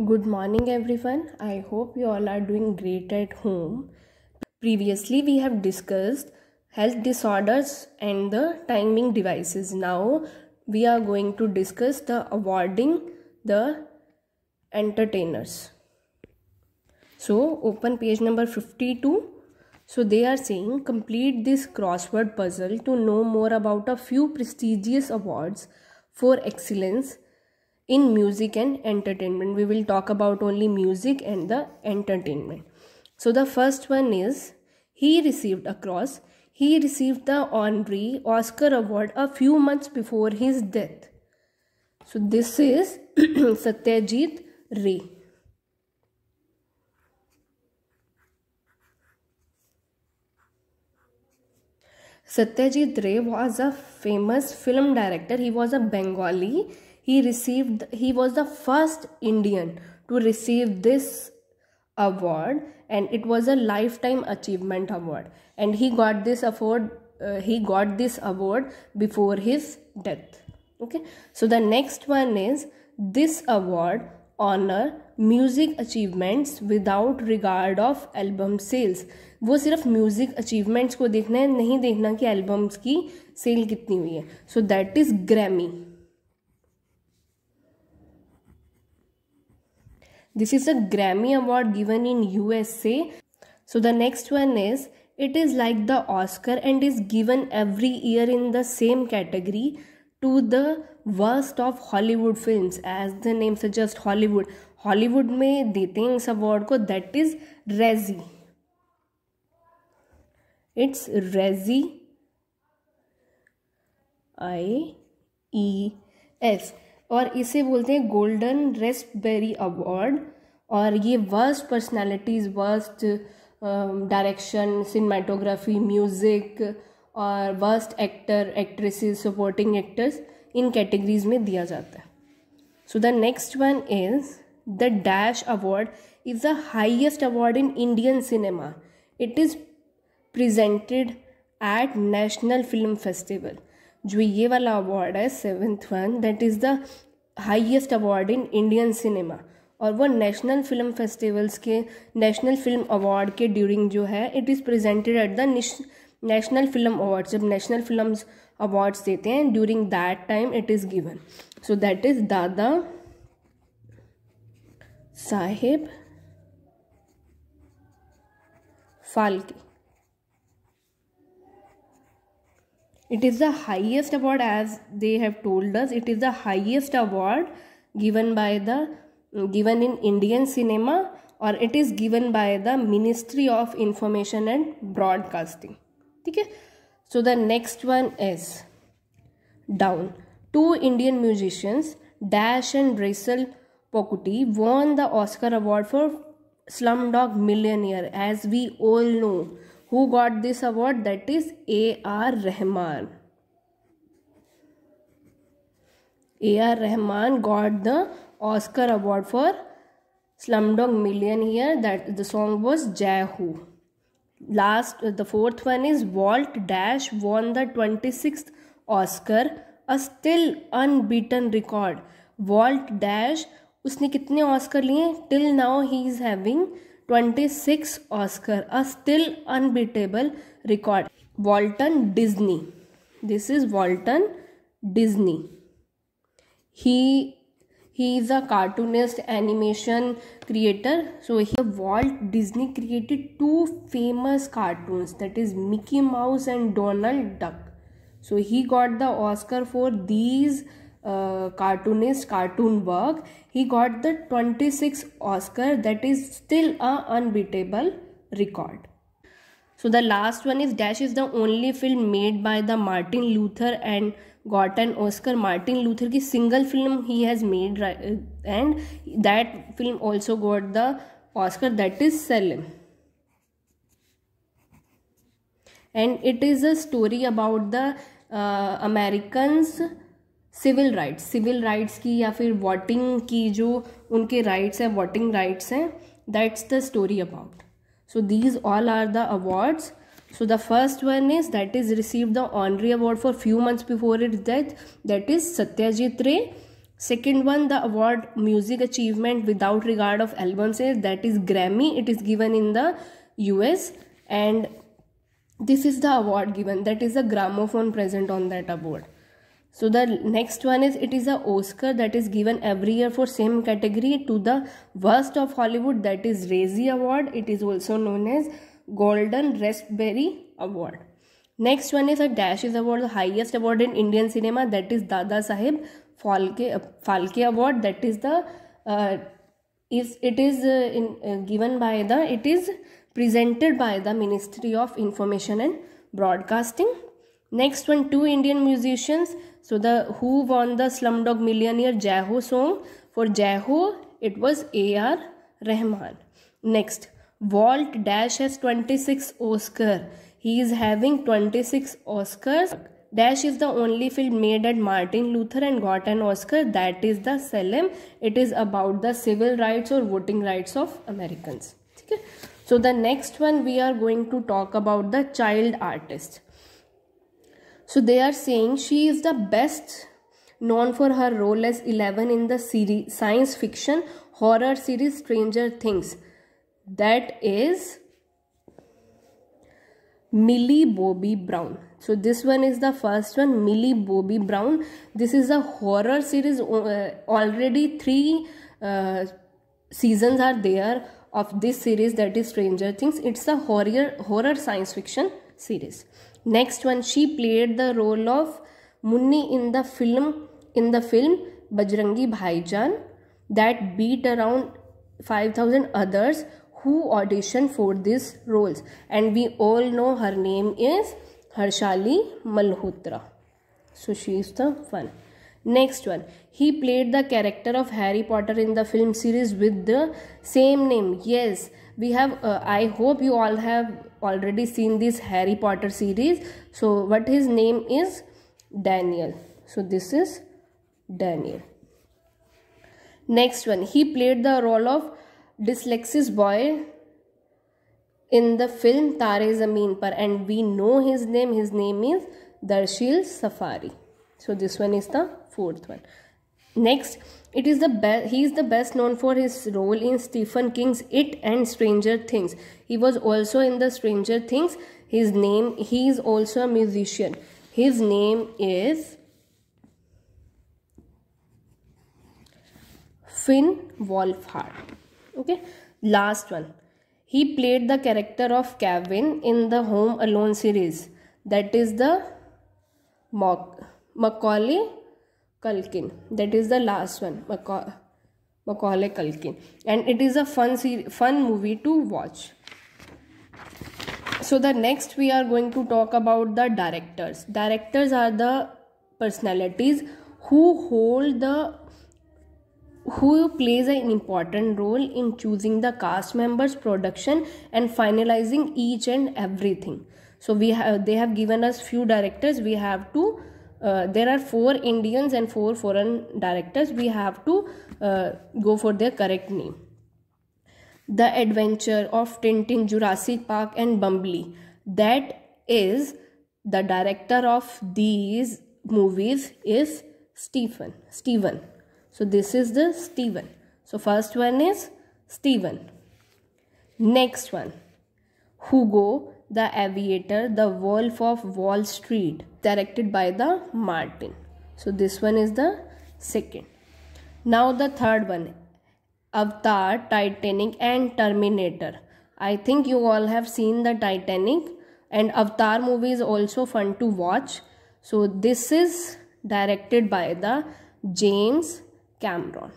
Good morning, everyone. I hope you all are doing great at home. Previously, we have discussed health disorders and the timing devices. Now, we are going to discuss the awarding the entertainers. So, open page number 52. So, they are saying complete this crossword puzzle to know more about a few prestigious awards for excellence in music and entertainment. We will talk about only music and the entertainment. So the first one is he received a cross. He received the honorary Oscar award a few months before his death. So this is Satyajit Ray. Satyajit Ray was a famous film director. He was a Bengali he received he was the first indian to receive this award and it was a lifetime achievement award and he got this award uh, he got this award before his death okay so the next one is this award honor music achievements without regard of album sales. वो सिर्फ music achievements को देखना है नहीं देखना कि albums की cell कितनी हुई है so that is Grammy This is a Grammy Award given in USA. So the next one is it is like the Oscar and is given every year in the same category to the worst of Hollywood films as the name suggests Hollywood. Hollywood में देते हैं award, award को Rezi. Is Razzie I E S. और इसे बोलते हैं golden berry award और ये worst personalities worst direction cinematography music और worst actor actresses supporting actors in categories में दिया जाता है so the next one is the dash award is the highest award in Indian cinema it is presented at national film festival जो ये वाला award है seventh one that is the highest award in Indian cinema और वो national film festivals के national film award के during जो है it is presented at the national film award जब नेशनल फिल्म अवार्ड्स देते हैं during that time it is given so that is Dada Saheb Phalke it is the highest award as they have told us it is the highest award given by the given in indian cinema or it is given by the ministry of information and broadcasting okay so the next one is down two indian musicians dash and russell pokuti won the oscar award for slumdog millionaire as we all know who got this award that is A R Rahman A R Rahman got the Oscar award for slumdog millionaire that the song was Jai Ho last the fourth one is Walt dash won the twenty six Oscar a still unbeaten record Walt dash उसने कितने Oscar लिए till now he is having 26 Oscar, a still unbeatable record. Walton Disney. This is Walton Disney. He he is a cartoonist, animation creator. So he, Walt Disney created two famous cartoons that is Mickey Mouse and Donald Duck. So he got the Oscar for these uh, cartoonist cartoon work he got the 26 oscar that is still a unbeatable record so the last one is dash is the only film made by the martin luther and got an oscar martin luther ki single film he has made uh, and that film also got the oscar that is salem and it is a story about the uh, americans civil rights civil rights की या फिर voting की जो उनके rights हैं voting rights हैं that's the story about so these all are the awards so the first one is that is receive the honorary award for few months before it death that is Satyajit Ray second one the award music achievement without regard of albums is that is Grammy it is given in the you S and this is the award given that is the gramophone present on that award So the next one is it is a Oscar that is given every year for same category to the worst of Hollywood that is Razzie Award. It is also known as Golden Raspberry Award. Next one is a Dash is award, the highest award in Indian cinema that is Dada Sahib Phalke, uh, Award that is the uh, is it is uh, in, uh, given by the it is presented by the Ministry of Information and Broadcasting Next one, two Indian musicians. So the who won the Slumdog Millionaire Jaiho song for Jaiho, it was A.R. Rahman. Next, Walt Dash has 26 Oscar. He is having 26 Oscars. Dash is the only film made at Martin Luther and got an Oscar. That is the Salem. It is about the civil rights or voting rights of Americans. Okay? So the next one we are going to talk about the child artist. So they are saying she is the best known for her role as Eleven in the series science fiction horror series Stranger Things. That is Millie Bobby Brown. So this one is the first one, Millie Bobby Brown. This is a horror series. Uh, already three uh, seasons are there of this series that is Stranger Things. It's a horror horror science fiction series. Next one, she played the role of Munni in the film in the film Bajrangi Bhaijaan that beat around 5000 others who auditioned for these roles and we all know her name is Harshali Malhotra so she is the one next one he played the character of Harry Potter in the film series with the same name yes we have uh, I hope you all have already seen this Harry Potter series. So what his name is? Daniel. So this is Daniel. Next one. He played the role of dyslexic boy in the film Tare Zameen Par and we know his name. His name is Darshil Safari. So this one is the fourth one. Next, it is the best. He is the best known for his role in Stephen King's It and Stranger Things. He was also in the Stranger Things. His name. He is also a musician. His name is Finn Wolfhard. Okay. Last one. He played the character of Kevin in the Home Alone series. That is the Mac- Macaulay Culkin. That is the last one, Maca- Macaulay Culkin, and it is a fun fun movie to watch. So the next we are going to talk about the directors. Directors are the personalities who hold the who plays an important role in choosing the cast members production and finalizing each and everything so we have they have given us few directors we have to uh, there are four indians and four foreign directors we have to uh, go for their correct name the adventure of tintin jurassic park and bumbly that is the director of these movies is stephen Stephen. so this is the Stephen. so first one is Stephen. next one hugo the Aviator, The Wolf of Wall Street, directed by the Martin. So this one is the second. Now the third one, Avatar, Titanic and Terminator. I think you all have seen the Titanic and Avatar movie is also fun to watch. So this is directed by the James Cameron.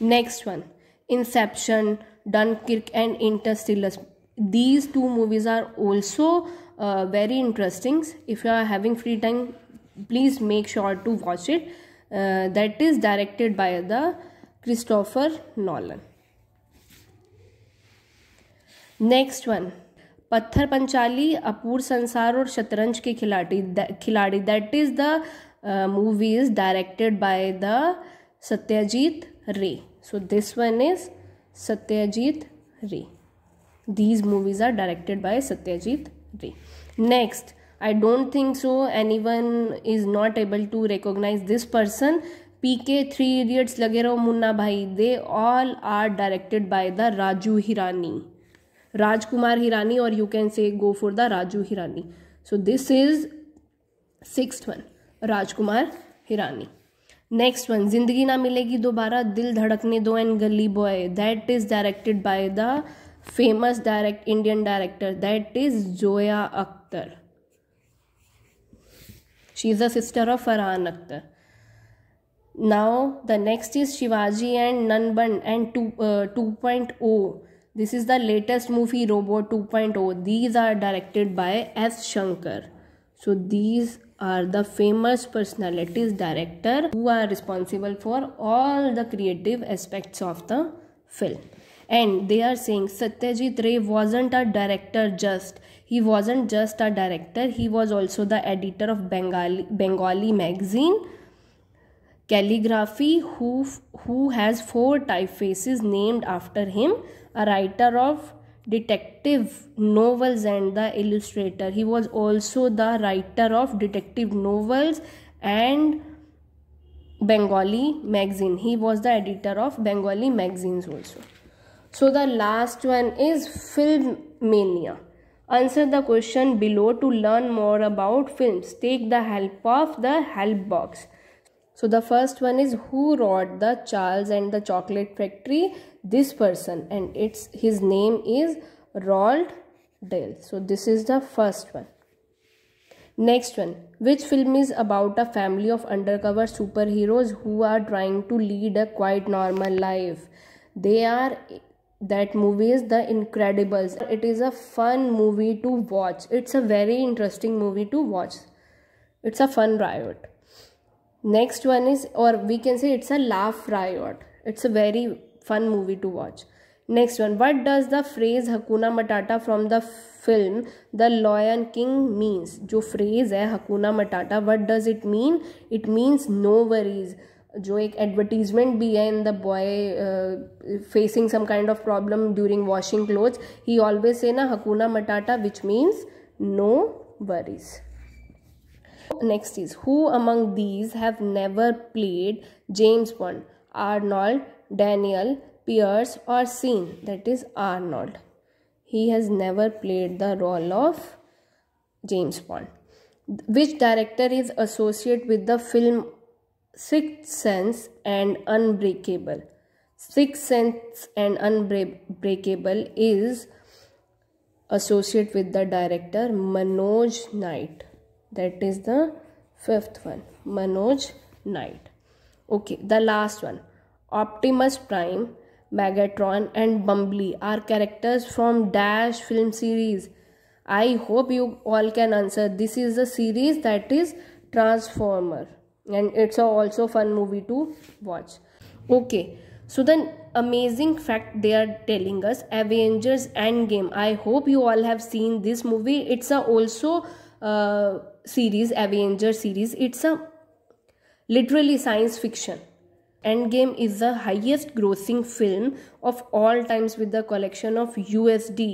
Next one, Inception, Dunkirk and Interstellar. These two movies are also uh, very interesting. If you are having free time, please make sure to watch it. Uh, that is directed by the Christopher Nolan. Next one Pather Panchali Apur Sansar और Shatranj Ke Khiladi Khiladi that is the movie is directed by the Satyajit Ray so this one is Satyajit Ray these movies are directed by Satyajit Ray next I don't think so any one is not able to recognize this person P K three idiots Lage Raho Munna Bhai they all are directed by the Raju Hirani Rajkumar Hirani और you can say go for the Raju Hirani so this is six one Rajkumar Hirani next one Zindagi Na Milegi Dobara Dil Dhadakne Do and Gully boy that is directed by the famous direct Indian director that is Zoya Akhtar she is the sister of Farhan Akhtar now the next is Sivaji and Nanban and two point o this is the latest movie robot two point o these are directed by S Shankar so these are the famous personalities director who are responsible for all the creative aspects of the film and they are saying Satyajit Ray wasn't a director just he wasn't just a director he was also the editor of Bengali Bengali magazine calligraphy who who has four typefaces named after him a writer of detective novels and the illustrator. He was also the writer of detective novels and Bengali magazine. He was the editor of Bengali magazines also. So the last one is film mania. Answer the question below to learn more about films. Take the help of the help box. So the first one is who wrote the Charles and the Chocolate Factory? This person and it's his name is Roald Dahl. So this is the first one. Next one, which film is about a family of undercover superheroes who are trying to lead a quite normal life? They are that movie is The Incredibles. It is a fun movie to watch. It's a very interesting movie to watch. It's a fun riot next one is or we can say it's a laugh riot it's a very fun movie to watch next one what does the phrase hakuna matata from the film the lion king means Jo phrase hai hakuna matata what does it mean it means no worries जो एक advertisement भी है in the boy facing some kind of problem during washing clothes he always say ना hakuna matata which means no worries Next is who among these have never played James Bond? Arnold, Daniel, Pierce, or Sean? That is Arnold. He has never played the role of James Bond. Which director is associated with the film Sixth Sense and Unbreakable? Sixth Sense and Unbreakable is associated with the director Manoj Knight that is the fifth one manoj knight okay the last one optimus prime megatron and Bumblebee are characters from dash film series i hope you all can answer this is a series that is transformer and it's also fun movie to watch okay so the amazing fact they are telling us avengers endgame i hope you all have seen this movie it's a also series avenger series it's a literally science fiction endgame is the highest grossing film of all times with the collection of usd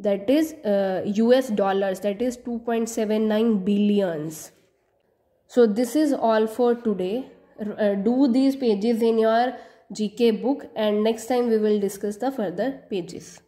that is uh, us dollars that is 2.79 billions so this is all for today uh, do these pages in your gk book and next time we will discuss the further pages